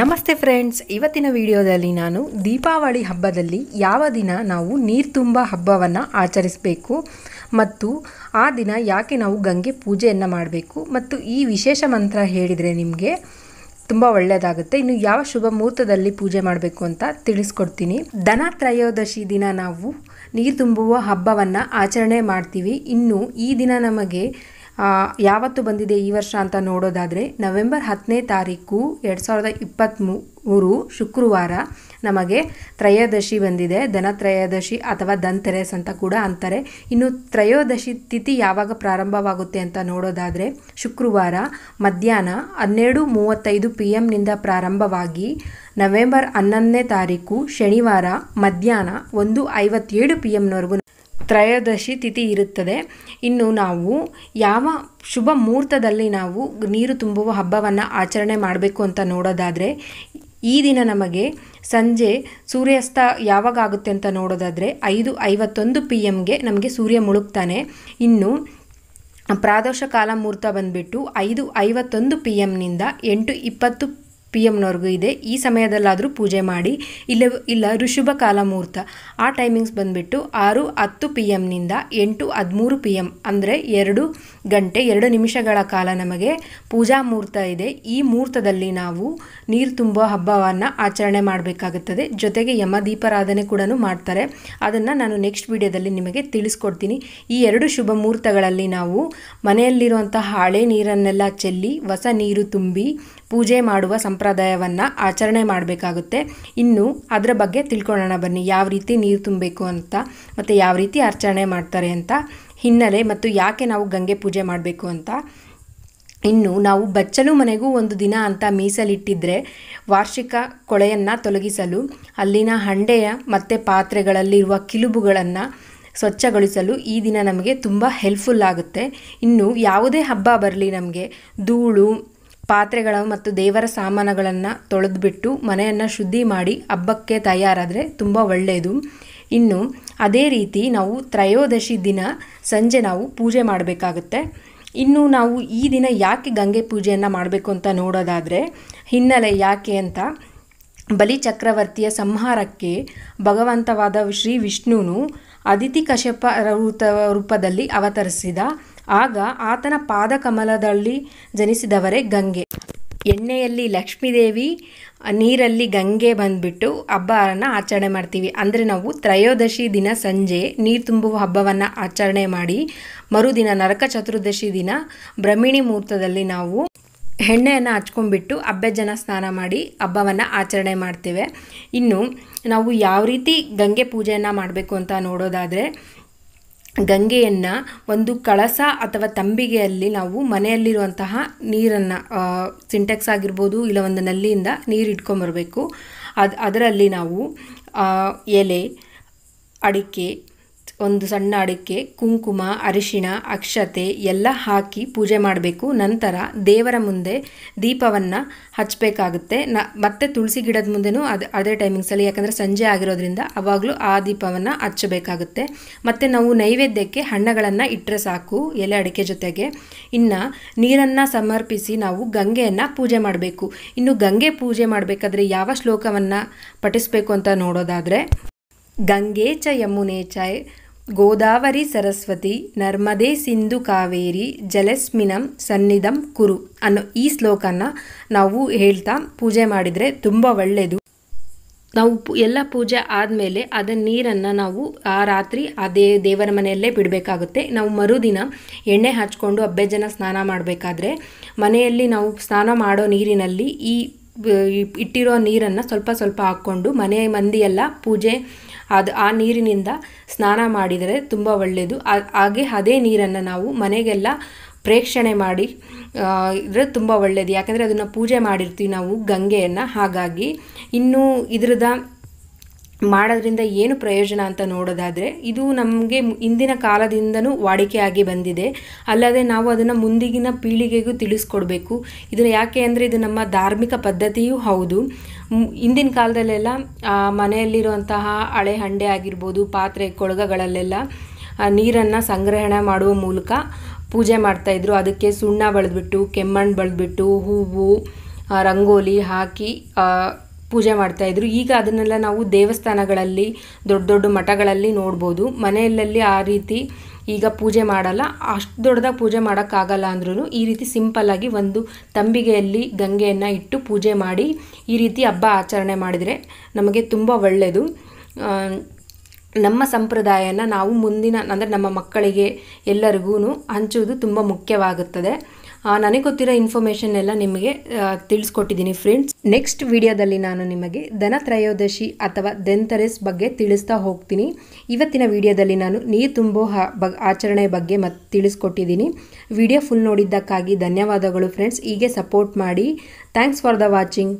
ನಮಸ್ತೆ ಫ್ರೆಂಡ್ಸ್ ಇವತ್ತಿನ ವಿಡಿಯೋದಲ್ಲಿ ನಾನು ದೀಪಾವಳಿ ಹಬ್ಬದಲ್ಲಿ ಯಾವ ದಿನ ನಾವು ನೀರು ತುಂಬ ಹಬ್ಬವನ್ನು ಆಚರಿಸಬೇಕು ಮತ್ತು ಆ ದಿನ ಯಾಕೆ ನಾವು ಗಂಗೆ ಪೂಜೆಯನ್ನು ಮಾಡಬೇಕು ಮತ್ತು ಈ ವಿಶೇಷ ಮಂತ್ರ ಹೇಳಿದರೆ ನಿಮಗೆ ತುಂಬ ಒಳ್ಳೆಯದಾಗುತ್ತೆ ಇನ್ನು ಯಾವ ಶುಭ ಮುಹೂರ್ತದಲ್ಲಿ ಪೂಜೆ ಮಾಡಬೇಕು ಅಂತ ತಿಳಿಸ್ಕೊಡ್ತೀನಿ ದನ ತ್ರಯೋದಶಿ ದಿನ ನಾವು ನೀರು ತುಂಬುವ ಹಬ್ಬವನ್ನು ಆಚರಣೆ ಮಾಡ್ತೀವಿ ಇನ್ನು ಈ ದಿನ ನಮಗೆ ಯಾವತ್ತು ಬಂದಿದೆ ಈ ವರ್ಷ ಅಂತ ನೋಡೋದಾದರೆ ನವೆಂಬರ್ ಹತ್ತನೇ ತಾರೀಕು ಎರಡು ಸಾವಿರದ ಶುಕ್ರವಾರ ನಮಗೆ ತ್ರಯೋದಶಿ ಬಂದಿದೆ ಧನ ತ್ರಯೋದಶಿ ಅಥವಾ ಧನ್ತೆರೆಸ್ ಅಂತ ಕೂಡ ಅಂತಾರೆ ಇನ್ನು ತ್ರಯೋದಶಿ ತಿಥಿ ಯಾವಾಗ ಪ್ರಾರಂಭವಾಗುತ್ತೆ ಅಂತ ನೋಡೋದಾದರೆ ಶುಕ್ರವಾರ ಮಧ್ಯಾಹ್ನ ಹನ್ನೆರಡು ಮೂವತ್ತೈದು ಪಿ ಎಮ್ನಿಂದ ಪ್ರಾರಂಭವಾಗಿ ನವೆಂಬರ್ ಹನ್ನೊಂದನೇ ತಾರೀಕು ಶನಿವಾರ ಮಧ್ಯಾಹ್ನ ಒಂದು ಐವತ್ತೇಳು ಪಿ ಎಮ್ನವರೆಗೂ ತ್ರಯೋದಶಿ ತಿಥಿ ಇರುತ್ತದೆ ಇನ್ನು ನಾವು ಯಾವ ಶುಭ ಮುಹೂರ್ತದಲ್ಲಿ ನಾವು ನೀರು ತುಂಬುವ ಹಬ್ಬವನ್ನು ಆಚರಣೆ ಮಾಡಬೇಕು ಅಂತ ನೋಡೋದಾದರೆ ಈ ದಿನ ನಮಗೆ ಸಂಜೆ ಸೂರ್ಯಾಸ್ತ ಯಾವಾಗ ಆಗುತ್ತೆ ಅಂತ ನೋಡೋದಾದರೆ ಐದು ಐವತ್ತೊಂದು ಪಿ ಎಮ್ಗೆ ನಮಗೆ ಸೂರ್ಯ ಮುಳುಗ್ತಾನೆ ಇನ್ನು ಪ್ರಾದೋಷ ಕಾಲ ಮುಹೂರ್ತ ಬಂದುಬಿಟ್ಟು ಐದು ಐವತ್ತೊಂದು ಪಿ ಎಮ್ನಿಂದ ಎಂಟು ಇಪ್ಪತ್ತು ಪಿ ಎಮ್ನವ್ರಿಗೂ ಇದೆ ಈ ಸಮಯದಲ್ಲಾದರೂ ಪೂಜೆ ಮಾಡಿ ಇಲ್ಲ ಇಲ್ಲ ಋಷುಭ ಕಾಲ ಮುಹೂರ್ತ ಆ ಟೈಮಿಂಗ್ಸ್ ಬಂದುಬಿಟ್ಟು ಆರು ಹತ್ತು ಪಿ ಎಮ್ನಿಂದ ಎಂಟು ಹದಿಮೂರು ಪಿ ಎಮ್ ಅಂದರೆ ಎರಡು ಗಂಟೆ ಎರಡು ನಿಮಿಷಗಳ ಕಾಲ ನಮಗೆ ಪೂಜಾ ಮುಹೂರ್ತ ಇದೆ ಈ ಮುಹೂರ್ತದಲ್ಲಿ ನಾವು ನೀರು ತುಂಬೋ ಹಬ್ಬವನ್ನು ಆಚರಣೆ ಮಾಡಬೇಕಾಗುತ್ತದೆ ಜೊತೆಗೆ ಯಮ ದೀಪಾರಾಧನೆ ಕೂಡ ಮಾಡ್ತಾರೆ ಅದನ್ನು ನಾನು ನೆಕ್ಸ್ಟ್ ವಿಡಿಯೋದಲ್ಲಿ ನಿಮಗೆ ತಿಳಿಸ್ಕೊಡ್ತೀನಿ ಈ ಎರಡು ಶುಭ ಮುಹೂರ್ತಗಳಲ್ಲಿ ನಾವು ಮನೆಯಲ್ಲಿರುವಂತಹ ಹಾಳೆ ನೀರನ್ನೆಲ್ಲ ಚೆಲ್ಲಿ ಹೊಸ ನೀರು ತುಂಬಿ ಪೂಜೆ ಮಾಡುವ ಸಂ ಸಂಪ್ರದಾಯವನ್ನು ಆಚರಣೆ ಮಾಡಬೇಕಾಗುತ್ತೆ ಇನ್ನು ಅದರ ಬಗ್ಗೆ ತಿಳ್ಕೊಳ್ಳೋಣ ಬನ್ನಿ ಯಾವ ರೀತಿ ನೀರು ತುಂಬಬೇಕು ಅಂತ ಮತ್ತು ಯಾವ ರೀತಿ ಅರ್ಚನೆ ಮಾಡ್ತಾರೆ ಅಂತ ಹಿನ್ನೆಲೆ ಮತ್ತು ಯಾಕೆ ನಾವು ಗಂಗೆ ಪೂಜೆ ಮಾಡಬೇಕು ಅಂತ ಇನ್ನು ನಾವು ಬಚ್ಚಲು ಮನೆಗೂ ಒಂದು ದಿನ ಅಂತ ಮೀಸಲಿಟ್ಟಿದ್ದರೆ ವಾರ್ಷಿಕ ಕೊಳೆಯನ್ನು ತೊಲಗಿಸಲು ಅಲ್ಲಿನ ಹಂಡೆಯ ಮತ್ತು ಪಾತ್ರೆಗಳಲ್ಲಿರುವ ಕಿಲುಬುಗಳನ್ನು ಸ್ವಚ್ಛಗೊಳಿಸಲು ಈ ದಿನ ನಮಗೆ ತುಂಬ ಹೆಲ್ಪ್ಫುಲ್ ಆಗುತ್ತೆ ಇನ್ನು ಯಾವುದೇ ಹಬ್ಬ ಬರಲಿ ನಮಗೆ ಧೂಳು ಪಾತ್ರೆಗಳ ಮತ್ತು ದೇವರ ಸಾಮಾನುಗಳನ್ನು ತೊಳೆದುಬಿಟ್ಟು ಮನೆಯನ್ನು ಶುದ್ಧಿ ಮಾಡಿ ಹಬ್ಬಕ್ಕೆ ತಯಾರಾದರೆ ತುಂಬ ಒಳ್ಳೆಯದು ಇನ್ನು ಅದೇ ರೀತಿ ನಾವು ತ್ರಯೋದಶಿ ದಿನ ಸಂಜೆ ನಾವು ಪೂಜೆ ಮಾಡಬೇಕಾಗುತ್ತೆ ಇನ್ನು ನಾವು ಈ ದಿನ ಯಾಕೆ ಗಂಗೆ ಪೂಜೆಯನ್ನು ಮಾಡಬೇಕು ಅಂತ ನೋಡೋದಾದರೆ ಹಿನ್ನೆಲೆ ಯಾಕೆ ಅಂತ ಬಲಿ ಚಕ್ರವರ್ತಿಯ ಸಂಹಾರಕ್ಕೆ ಭಗವಂತವಾದ ಶ್ರೀ ವಿಷ್ಣುನು ಅದಿತಿ ಕಶ್ಯಪ ರೂಪದಲ್ಲಿ ಅವತರಿಸಿದ ಆಗ ಆತನ ಪಾದಕಮಲದಲ್ಲಿ ಜನಿಸಿದವರೇ ಗಂಗೆ ಎಣ್ಣೆಯಲ್ಲಿ ಲಕ್ಷ್ಮೀದೇವಿ ನೀರಲ್ಲಿ ಗಂಗೆ ಬಂದುಬಿಟ್ಟು ಹಬ್ಬವನ್ನು ಆಚರಣೆ ಮಾಡ್ತೀವಿ ಅಂದರೆ ನಾವು ತ್ರಯೋದಶಿ ದಿನ ಸಂಜೆ ನೀರು ತುಂಬುವ ಹಬ್ಬವನ್ನು ಆಚರಣೆ ಮಾಡಿ ಮರುದಿನ ನರಕ ಚತುರ್ದಶಿ ದಿನ ಬ್ರಹ್ಮಿಣಿ ಮುಹೂರ್ತದಲ್ಲಿ ನಾವು ಎಣ್ಣೆಯನ್ನು ಹಚ್ಕೊಂಡ್ಬಿಟ್ಟು ಅಬ್ಬೆಜ್ಜನ ಸ್ನಾನ ಮಾಡಿ ಹಬ್ಬವನ್ನು ಆಚರಣೆ ಮಾಡ್ತೇವೆ ಇನ್ನು ನಾವು ಯಾವ ರೀತಿ ಗಂಗೆ ಪೂಜೆಯನ್ನು ಮಾಡಬೇಕು ಅಂತ ನೋಡೋದಾದರೆ ಗಂಗೆಯನ್ನು ಒಂದು ಕಳಸ ಅಥವಾ ತಂಬಿಗೆಯಲ್ಲಿ ನಾವು ಮನೆಯಲ್ಲಿರುವಂತಹ ನೀರನ್ನು ಸಿಂಟೆಕ್ಸ್ ಆಗಿರ್ಬೋದು ಇಲ್ಲ ಒಂದು ನಲ್ಲಿಯಿಂದ ನೀರು ಇಟ್ಕೊಂಬರಬೇಕು ಅದು ಅದರಲ್ಲಿ ನಾವು ಎಲೆ ಅಡಿಕೆ ಒಂದು ಸಣ್ಣ ಅಡಿಕೆ ಕುಂಕುಮ ಅರಿಶಿಣ ಅಕ್ಷತೆ ಎಲ್ಲ ಹಾಕಿ ಪೂಜೆ ಮಾಡಬೇಕು ನಂತರ ದೇವರ ಮುಂದೆ ದೀಪವನ್ನು ಹಚ್ಚಬೇಕಾಗುತ್ತೆ ನ ಮತ್ತೆ ತುಳಸಿ ಗಿಡದ ಮುಂದೆನೂ ಅದು ಅದೇ ಟೈಮಿಂಗ್ಸಲ್ಲಿ ಯಾಕಂದರೆ ಸಂಜೆ ಆಗಿರೋದ್ರಿಂದ ಅವಾಗಲೂ ಆ ದೀಪವನ್ನು ಹಚ್ಚಬೇಕಾಗುತ್ತೆ ಮತ್ತು ನಾವು ನೈವೇದ್ಯಕ್ಕೆ ಹಣ್ಣುಗಳನ್ನು ಇಟ್ಟರೆ ಸಾಕು ಎಲೆ ಅಡಿಕೆ ಜೊತೆಗೆ ಇನ್ನು ನೀರನ್ನು ಸಮರ್ಪಿಸಿ ನಾವು ಗಂಗೆಯನ್ನು ಪೂಜೆ ಮಾಡಬೇಕು ಇನ್ನು ಗಂಗೆ ಪೂಜೆ ಮಾಡಬೇಕಾದ್ರೆ ಯಾವ ಶ್ಲೋಕವನ್ನು ಪಠಿಸಬೇಕು ಅಂತ ನೋಡೋದಾದರೆ ಗಂಗೆ ಚ ಯಮುನೆ ಗೋದಾವರಿ ಸರಸ್ವತಿ ನರ್ಮದೇ ಸಿಂಧು ಕಾವೇರಿ ಜಲಸ್ಮಿನಂ ಸನ್ನಿಧಂ ಕುರು ಅನ್ನೋ ಈ ಶ್ಲೋಕನ ನಾವು ಹೇಳ್ತಾ ಪೂಜೆ ಮಾಡಿದರೆ ತುಂಬ ಒಳ್ಳೆಯದು ನಾವು ಎಲ್ಲ ಪೂಜೆ ಆದಮೇಲೆ ಅದರ ನೀರನ್ನು ನಾವು ಆ ರಾತ್ರಿ ಅದೇ ದೇವರ ಮನೆಯಲ್ಲೇ ಬಿಡಬೇಕಾಗುತ್ತೆ ನಾವು ಮರುದಿನ ಎಣ್ಣೆ ಹಚ್ಕೊಂಡು ಅಬ್ಬೆ ಜನ ಸ್ನಾನ ಮಾಡಬೇಕಾದ್ರೆ ಮನೆಯಲ್ಲಿ ನಾವು ಸ್ನಾನ ಮಾಡೋ ನೀರಿನಲ್ಲಿ ಈ ಇಟ್ಟಿರೋ ನೀರನ್ನು ಸ್ವಲ್ಪ ಸ್ವಲ್ಪ ಹಾಕ್ಕೊಂಡು ಮನೆ ಮಂದಿಯೆಲ್ಲ ಪೂಜೆ ಅದು ಆ ನೀರಿನಿಂದ ಸ್ನಾನ ಮಾಡಿದರೆ ತುಂಬ ಒಳ್ಳೆಯದು ಹಾಗೆ ಅದೇ ನೀರನ್ನು ನಾವು ಮನೆಗೆಲ್ಲ ಪ್ರೇಕ್ಷಣೆ ಮಾಡಿ ಇದ್ರೆ ತುಂಬ ಒಳ್ಳೆಯದು ಯಾಕಂದರೆ ಅದನ್ನು ಪೂಜೆ ಮಾಡಿರ್ತೀವಿ ನಾವು ಗಂಗೆಯನ್ನು ಹಾಗಾಗಿ ಇನ್ನೂ ಇದ್ರದ್ದು ಮಾಡೋದ್ರಿಂದ ಏನು ಪ್ರಯೋಜನ ಅಂತ ನೋಡೋದಾದರೆ ಇದು ನಮಗೆ ಇಂದಿನ ಕಾಲದಿಂದನೂ ವಾಡಿಕೆಯಾಗಿ ಬಂದಿದೆ ಅಲ್ಲದೆ ನಾವು ಅದನ್ನು ಮುಂದಿಗಿನ ಪೀಳಿಗೆಗೂ ತಿಳಿಸ್ಕೊಡ್ಬೇಕು ಇದನ್ನು ಯಾಕೆ ಅಂದರೆ ಇದು ನಮ್ಮ ಧಾರ್ಮಿಕ ಪದ್ಧತಿಯೂ ಹೌದು ಇಂದಿನ ಕಾಲದಲ್ಲೆಲ್ಲ ಮನೆಯಲ್ಲಿರುವಂತಹ ಹಳೆ ಹಂಡೆ ಆಗಿರ್ಬೋದು ಪಾತ್ರೆ ಕೊಳಗಗಳಲ್ಲೆಲ್ಲ ನೀರನ್ನು ಸಂಗ್ರಹಣೆ ಮಾಡುವ ಮೂಲಕ ಪೂಜೆ ಮಾಡ್ತಾಯಿದ್ರು ಅದಕ್ಕೆ ಸುಣ್ಣ ಬಳಿದ್ಬಿಟ್ಟು ಕೆಮ್ಮಣ್ಣು ಬಳಿದ್ಬಿಟ್ಟು ಹೂವು ರಂಗೋಲಿ ಹಾಕಿ ಪೂಜೆ ಮಾಡ್ತಾಯಿದ್ರು ಈಗ ಅದನ್ನೆಲ್ಲ ನಾವು ದೇವಸ್ಥಾನಗಳಲ್ಲಿ ದೊಡ್ಡ ದೊಡ್ಡ ಮಠಗಳಲ್ಲಿ ನೋಡ್ಬೋದು ಮನೆಯಲ್ಲಲ್ಲಿ ಆ ರೀತಿ ಈಗ ಪೂಜೆ ಮಾಡಲ್ಲ ಅಷ್ಟು ದೊಡ್ಡದಾಗಿ ಪೂಜೆ ಮಾಡೋಕ್ಕಾಗಲ್ಲ ಅಂದ್ರೂ ಈ ರೀತಿ ಸಿಂಪಲ್ಲಾಗಿ ಒಂದು ತಂಬಿಗೆಯಲ್ಲಿ ಗಂಗೆಯನ್ನು ಇಟ್ಟು ಪೂಜೆ ಮಾಡಿ ಈ ರೀತಿ ಹಬ್ಬ ಆಚರಣೆ ಮಾಡಿದರೆ ನಮಗೆ ತುಂಬ ಒಳ್ಳೆಯದು ನಮ್ಮ ಸಂಪ್ರದಾಯನ ನಾವು ಮುಂದಿನ ಅಂದರೆ ನಮ್ಮ ಮಕ್ಕಳಿಗೆ ಎಲ್ಲರಿಗೂ ಹಂಚೋದು ತುಂಬ ಮುಖ್ಯವಾಗುತ್ತದೆ ನನಗೆ ಗೊತ್ತಿರೋ ಇನ್ಫಾರ್ಮೇಷನ್ ಎಲ್ಲ ನಿಮಗೆ ತಿಳಿಸ್ಕೊಟ್ಟಿದ್ದೀನಿ ಫ್ರೆಂಡ್ಸ್ ನೆಕ್ಸ್ಟ್ ವಿಡಿಯೋದಲ್ಲಿ ನಾನು ನಿಮಗೆ ಧನ ತ್ರಯೋದಶಿ ಅಥವಾ ದೆಂತರೆಸ್ ಬಗ್ಗೆ ತಿಳಿಸ್ತಾ ಹೋಗ್ತೀನಿ ಇವತ್ತಿನ ವಿಡಿಯೋದಲ್ಲಿ ನಾನು ನೀರು ತುಂಬೋ ಆಚರಣೆ ಬಗ್ಗೆ ಮತ್ತು ತಿಳಿಸ್ಕೊಟ್ಟಿದ್ದೀನಿ ವಿಡಿಯೋ ಫುಲ್ ನೋಡಿದ್ದಕ್ಕಾಗಿ ಧನ್ಯವಾದಗಳು ಫ್ರೆಂಡ್ಸ್ ಹೀಗೆ ಸಪೋರ್ಟ್ ಮಾಡಿ ಥ್ಯಾಂಕ್ಸ್ ಫಾರ್ ದ ವಾಚಿಂಗ್